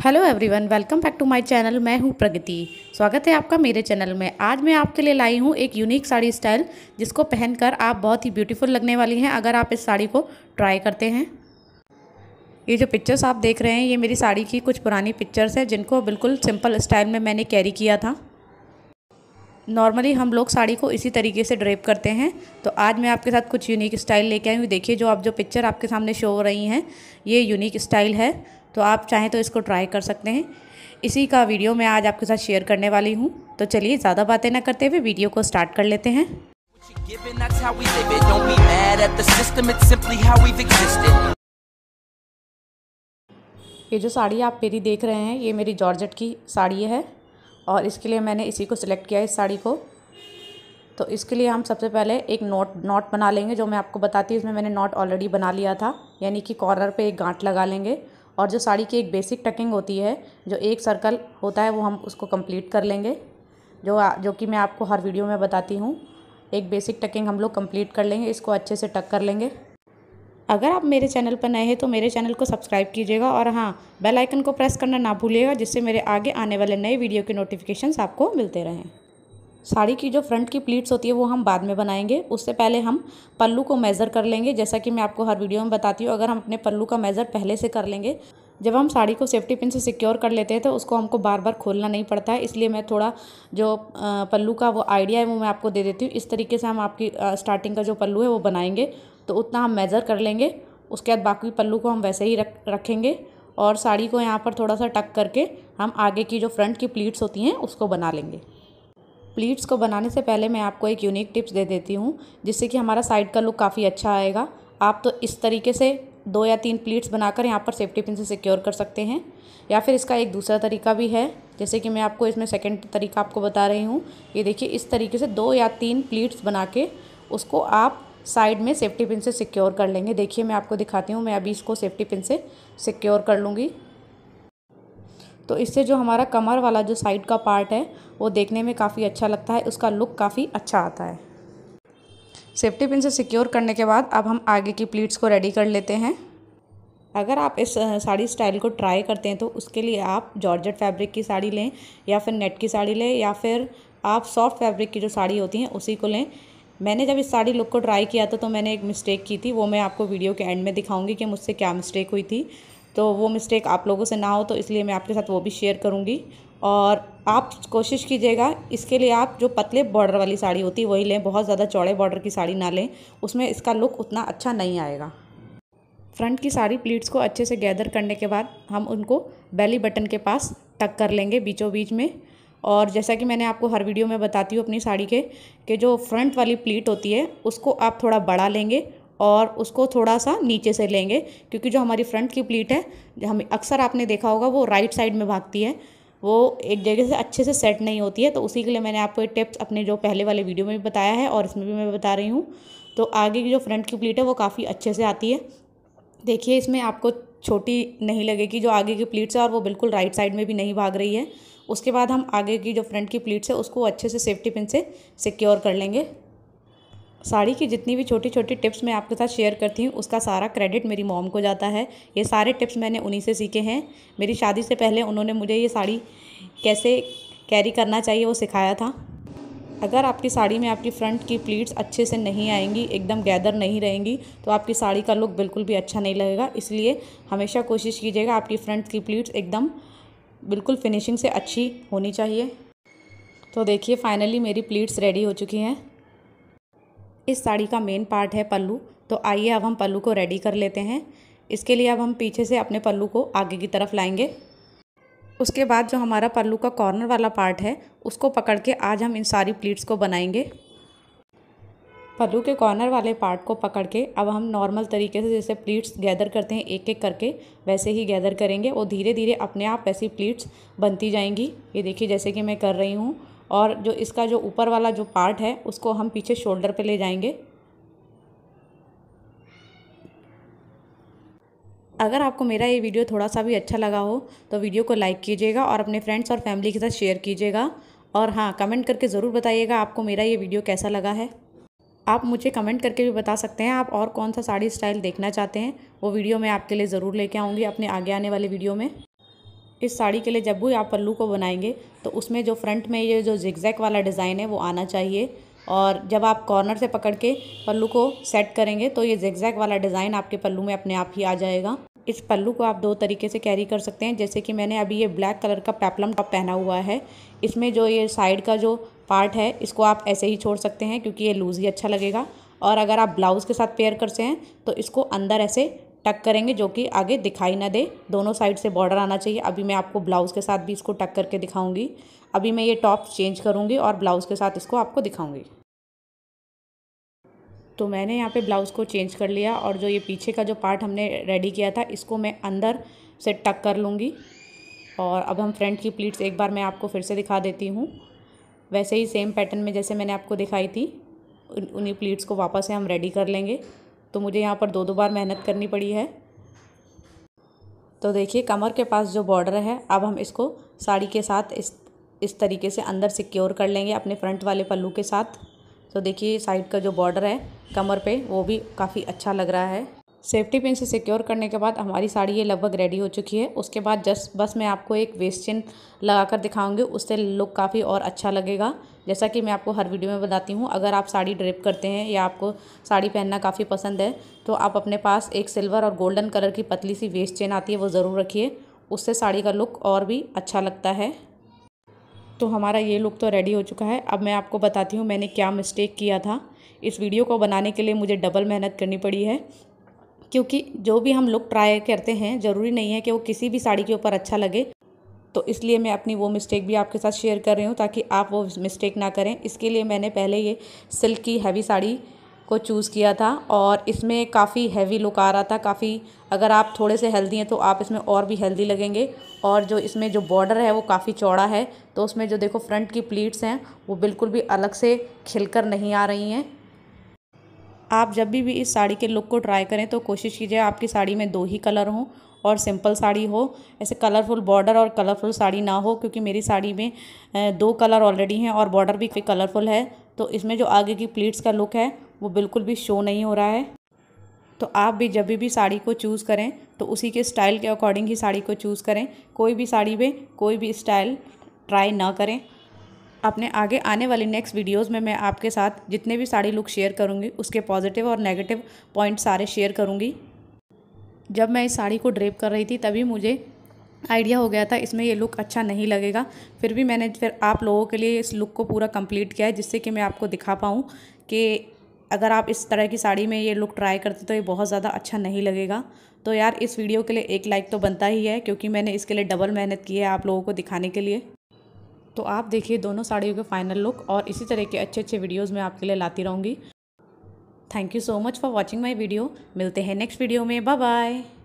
hello everyone welcome back to my channel मैं हूं प्रगति स्वागत है आपका मेरे चैनल में आज मैं आपके लिए लाई हूं एक यूनिक साड़ी स्टाइल जिसको पहनकर आप बहुत ही ब्यूटीफुल लगने वाली हैं अगर आप इस साड़ी को ट्राई करते हैं ये जो पिक्चर्स आप देख रहे हैं ये मेरी साड़ी की कुछ पुरानी पिक्चर्स हैं जिनको बिल्कुल सिंपल स्टाइल में मैंने कैरी किया था नॉर्मली हम लोग साड़ी को इसी तरीके से ड्रेप करते हैं तो आज मैं आपके साथ कुछ यूनिक स्टाइल लेके आई हूँ देखिए जो आप जो पिक्चर आपके सामने शो हो रही हैं ये यूनिक स्टाइल है तो आप चाहें तो इसको ट्राई कर सकते हैं इसी का वीडियो मैं आज आपके साथ शेयर करने वाली हूँ तो चलिए ज़्यादा बातें ना करते हुए वीडियो को स्टार्ट कर लेते हैं ये जो साड़ी आप मेरी देख रहे हैं ये मेरी जॉर्जेट की साड़ी है और इसके लिए मैंने इसी को सिलेक्ट किया इस साड़ी को तो इसके लिए हम सबसे पहले एक नोट नॉट बना लेंगे जो मैं आपको बताती हूँ इसमें मैंने नॉट ऑलरेडी बना लिया था यानी कि कॉर्नर पे एक गांठ लगा लेंगे और जो साड़ी की एक बेसिक टकिंग होती है जो एक सर्कल होता है वो हम उसको कंप्लीट कर लेंगे जो जो कि मैं आपको हर वीडियो में बताती हूँ एक बेसिक टकिंग हम लोग कंप्लीट कर लेंगे इसको अच्छे से टक कर लेंगे अगर आप मेरे चैनल पर नए हैं तो मेरे चैनल को सब्सक्राइब कीजिएगा और हाँ बेलाइकन को प्रेस करना ना भूलिएगा जिससे मेरे आगे आने वाले नए वीडियो के नोटिफिकेशन आपको मिलते रहें साड़ी की जो फ्रंट की प्लीट्स होती है वो हम बाद में बनाएंगे उससे पहले हम पल्लू को मेज़र कर लेंगे जैसा कि मैं आपको हर वीडियो में बताती हूँ अगर हम अपने पल्लू का मेज़र पहले से कर लेंगे जब हम साड़ी को सेफ्टी पिन से सिक्योर कर लेते हैं तो उसको हमको बार बार खोलना नहीं पड़ता है इसलिए मैं थोड़ा जो पल्लू का वो आइडिया है वो मैं आपको दे देती हूँ इस तरीके से हम आपकी स्टार्टिंग का जो पल्लू है वो बनाएंगे तो उतना हम मेज़र कर लेंगे उसके बाद बाकी पल्लू को हम वैसे ही रख रखेंगे और साड़ी को यहाँ पर थोड़ा सा टक करके हम आगे की जो फ्रंट की प्लीट्स होती हैं उसको बना लेंगे प्लीट्स को बनाने से पहले मैं आपको एक यूनिक टिप्स दे देती हूँ जिससे कि हमारा साइड का लुक काफ़ी अच्छा आएगा आप तो इस तरीके से दो या तीन प्लीट्स बनाकर यहाँ पर सेफ्टी पिन से सिक्योर कर सकते हैं या फिर इसका एक दूसरा तरीका भी है जैसे कि मैं आपको इसमें सेकंड तरीका आपको बता रही हूँ ये देखिए इस तरीके से दो या तीन प्लीट्स बना के उसको आप साइड में सेफ्टी पिन से सिक्योर कर लेंगे देखिए मैं आपको दिखाती हूँ मैं अभी इसको सेफ्टी पिन से सिक्योर कर लूँगी तो इससे जो हमारा कमर वाला जो साइड का पार्ट है वो देखने में काफ़ी अच्छा लगता है उसका लुक काफ़ी अच्छा आता है सेफ्टी पिन से सिक्योर करने के बाद अब हम आगे की प्लीट्स को रेडी कर लेते हैं अगर आप इस साड़ी स्टाइल को ट्राई करते हैं तो उसके लिए आप जॉर्जेट फैब्रिक की साड़ी लें या फिर नेट की साड़ी लें या फिर आप सॉफ्ट फैब्रिक की जो साड़ी होती हैं उसी को लें मैंने जब इस साड़ी लुक को ट्राई किया था तो मैंने एक मिस्टेक की थी वो मैं आपको वीडियो के एंड में दिखाऊंगी कि मुझसे क्या मिस्टेक हुई थी तो वो मिस्टेक आप लोगों से ना हो तो इसलिए मैं आपके साथ वो भी शेयर करूँगी और आप कोशिश कीजिएगा इसके लिए आप जो पतले बॉर्डर वाली साड़ी होती है वही लें बहुत ज़्यादा चौड़े बॉर्डर की साड़ी ना लें उसमें इसका लुक उतना अच्छा नहीं आएगा फ्रंट की सारी प्लीट्स को अच्छे से गैदर करने के बाद हम उनको बेली बटन के पास टक कर लेंगे बीचों बीच में और जैसा कि मैंने आपको हर वीडियो में बताती हूँ अपनी साड़ी के कि जो फ्रंट वाली प्लीट होती है उसको आप थोड़ा बड़ा लेंगे और उसको थोड़ा सा नीचे से लेंगे क्योंकि जो हमारी फ्रंट की प्लीट है हम अक्सर आपने देखा होगा वो राइट साइड में भागती है वो एक जगह से अच्छे से सेट नहीं होती है तो उसी के लिए मैंने आपको ये टिप्स अपने जो पहले वाले वीडियो में भी बताया है और इसमें भी मैं बता रही हूँ तो आगे की जो फ्रंट की प्लीट है वो काफ़ी अच्छे से आती है देखिए इसमें आपको छोटी नहीं लगेगी जो आगे की प्लीट्स है और वो बिल्कुल राइट साइड में भी नहीं भाग रही है उसके बाद हम आगे की जो फ्रंट की प्लीट्स है उसको अच्छे से सेफ्टी पिन से सिक्योर कर लेंगे साड़ी की जितनी भी छोटी छोटी टिप्स मैं आपके साथ शेयर करती हूँ उसका सारा क्रेडिट मेरी मॉम को जाता है ये सारे टिप्स मैंने उन्हीं से सीखे हैं मेरी शादी से पहले उन्होंने मुझे ये साड़ी कैसे कैरी करना चाहिए वो सिखाया था अगर आपकी साड़ी में आपकी फ्रंट की प्लीट्स अच्छे से नहीं आएंगी एकदम गैदर नहीं रहेंगी तो आपकी साड़ी का लुक बिल्कुल भी अच्छा नहीं लगेगा इसलिए हमेशा कोशिश कीजिएगा आपकी फ्रंट की प्लीट्स एकदम बिल्कुल फिनिशिंग से अच्छी होनी चाहिए तो देखिए फाइनली मेरी प्लीट्स रेडी हो चुकी हैं इस साड़ी का मेन पार्ट है पल्लू तो आइए अब हम पल्लू को रेडी कर लेते हैं इसके लिए अब हम पीछे से अपने पल्लू को आगे की तरफ लाएंगे उसके बाद जो हमारा पल्लू का कॉर्नर वाला पार्ट है उसको पकड़ के आज हम इन सारी प्लीट्स को बनाएंगे पल्लू के कॉर्नर वाले पार्ट को पकड़ के अब हम नॉर्मल तरीके से जैसे प्लीट्स गैदर करते हैं एक एक करके वैसे ही गैदर करेंगे और धीरे धीरे अपने आप ऐसी प्लीट्स बनती जाएंगी ये देखिए जैसे कि मैं कर रही हूँ और जो इसका जो ऊपर वाला जो पार्ट है उसको हम पीछे शोल्डर पे ले जाएंगे अगर आपको मेरा ये वीडियो थोड़ा सा भी अच्छा लगा हो तो वीडियो को लाइक कीजिएगा और अपने फ्रेंड्स और फैमिली के साथ शेयर कीजिएगा और हाँ कमेंट करके ज़रूर बताइएगा आपको मेरा ये वीडियो कैसा लगा है आप मुझे कमेंट करके भी बता सकते हैं आप और कौन सा साड़ी स्टाइल देखना चाहते हैं वो वीडियो मैं आपके लिए ज़रूर लेके आऊँगी अपने आगे आने वाले वीडियो में इस साड़ी के लिए जब भी आप पल्लू को बनाएंगे तो उसमें जो फ्रंट में ये जो जिगजैक वाला डिज़ाइन है वो आना चाहिए और जब आप कॉर्नर से पकड़ के पल्लू को सेट करेंगे तो ये जिगजैक वाला डिज़ाइन आपके पल्लू में अपने आप ही आ जाएगा इस पल्लू को आप दो तरीके से कैरी कर सकते हैं जैसे कि मैंने अभी ये ब्लैक कलर का पैपलम टॉप पहना हुआ है इसमें जो ये साइड का जो पार्ट है इसको आप ऐसे ही छोड़ सकते हैं क्योंकि ये लूज़ ही अच्छा लगेगा और अगर आप ब्लाउज़ के साथ पेयर करते हैं तो इसको अंदर ऐसे टक करेंगे जो कि आगे दिखाई ना दे दोनों साइड से बॉर्डर आना चाहिए अभी मैं आपको ब्लाउज़ के साथ भी इसको टक करके दिखाऊंगी अभी मैं ये टॉप चेंज करूँगी और ब्लाउज़ के साथ इसको आपको दिखाऊँगी तो मैंने यहाँ पे ब्लाउज़ को चेंज कर लिया और जो ये पीछे का जो पार्ट हमने रेडी किया था इसको मैं अंदर से टक कर लूँगी और अब हम फ्रंट की प्लीट्स एक बार मैं आपको फिर से दिखा देती हूँ वैसे ही सेम पैटर्न में जैसे मैंने आपको दिखाई थी उन्हीं प्लीट्स को वापस से हम रेडी कर लेंगे तो मुझे यहाँ पर दो दो बार मेहनत करनी पड़ी है तो देखिए कमर के पास जो बॉर्डर है अब हम इसको साड़ी के साथ इस इस तरीके से अंदर सिक्योर कर लेंगे अपने फ्रंट वाले पल्लू के साथ तो देखिए साइड का जो बॉर्डर है कमर पे वो भी काफ़ी अच्छा लग रहा है सेफ्टी पिन से सिक्योर करने के बाद हमारी साड़ी ये लगभग रेडी हो चुकी है उसके बाद जस्ट बस मैं आपको एक वेस्ट चेन लगा कर दिखाऊँगी उससे लुक काफ़ी और अच्छा लगेगा जैसा कि मैं आपको हर वीडियो में बताती हूँ अगर आप साड़ी ड्रेप करते हैं या आपको साड़ी पहनना काफ़ी पसंद है तो आप अपने पास एक सिल्वर और गोल्डन कलर की पतली सी वेस्ट चेन आती है वो ज़रूर रखिए उससे साड़ी का लुक और भी अच्छा लगता है तो हमारा ये लुक तो रेडी हो चुका है अब मैं आपको बताती हूँ मैंने क्या मिस्टेक किया था इस वीडियो को बनाने के लिए मुझे डबल मेहनत करनी पड़ी है क्योंकि जो भी हम लुक ट्राई करते हैं ज़रूरी नहीं है कि वो किसी भी साड़ी के ऊपर अच्छा लगे तो इसलिए मैं अपनी वो मिस्टेक भी आपके साथ शेयर कर रही हूँ ताकि आप वो मिस्टेक ना करें इसके लिए मैंने पहले ये सिल्क की हैवी साड़ी को चूज़ किया था और इसमें काफ़ी हैवी लुक आ रहा था काफ़ी अगर आप थोड़े से हेल्दी हैं तो आप इसमें और भी हेल्दी लगेंगे और जो इसमें जो बॉर्डर है वो काफ़ी चौड़ा है तो उसमें जो देखो फ्रंट की प्लीट्स हैं वो बिल्कुल भी अलग से खिलकर नहीं आ रही हैं आप जब भी भी इस साड़ी के लुक को ट्राई करें तो कोशिश कीजिए आपकी साड़ी में दो ही कलर हों और सिंपल साड़ी हो ऐसे कलरफुल बॉर्डर और कलरफुल साड़ी ना हो क्योंकि मेरी साड़ी में दो कलर ऑलरेडी हैं और बॉर्डर भी कलरफुल है तो इसमें जो आगे की प्लीट्स का लुक है वो बिल्कुल भी शो नहीं हो रहा है तो आप भी जब भी साड़ी को चूज़ करें तो उसी के स्टाइल के अकॉर्डिंग ही साड़ी को चूज़ करें कोई भी साड़ी में कोई भी स्टाइल ट्राई ना करें अपने आगे आने वाली नेक्स्ट वीडियोस में मैं आपके साथ जितने भी साड़ी लुक शेयर करूँगी उसके पॉजिटिव और नेगेटिव पॉइंट सारे शेयर करूँगी जब मैं इस साड़ी को ड्रेप कर रही थी तभी मुझे आइडिया हो गया था इसमें ये लुक अच्छा नहीं लगेगा फिर भी मैंने फिर आप लोगों के लिए इस लुक को पूरा कंप्लीट किया है जिससे कि मैं आपको दिखा पाऊँ कि अगर आप इस तरह की साड़ी में ये लुक ट्राई करते तो ये बहुत ज़्यादा अच्छा नहीं लगेगा तो यार इस वीडियो के लिए एक लाइक तो बनता ही है क्योंकि मैंने इसके लिए डबल मेहनत की है आप लोगों को दिखाने के लिए तो आप देखिए दोनों साड़ियों के फाइनल लुक और इसी तरह के अच्छे अच्छे वीडियोज़ मैं आपके लिए लाती रहूँगी thank you so much for watching my video मिलते हैं नेक्स्ट वीडियो में बाय बाय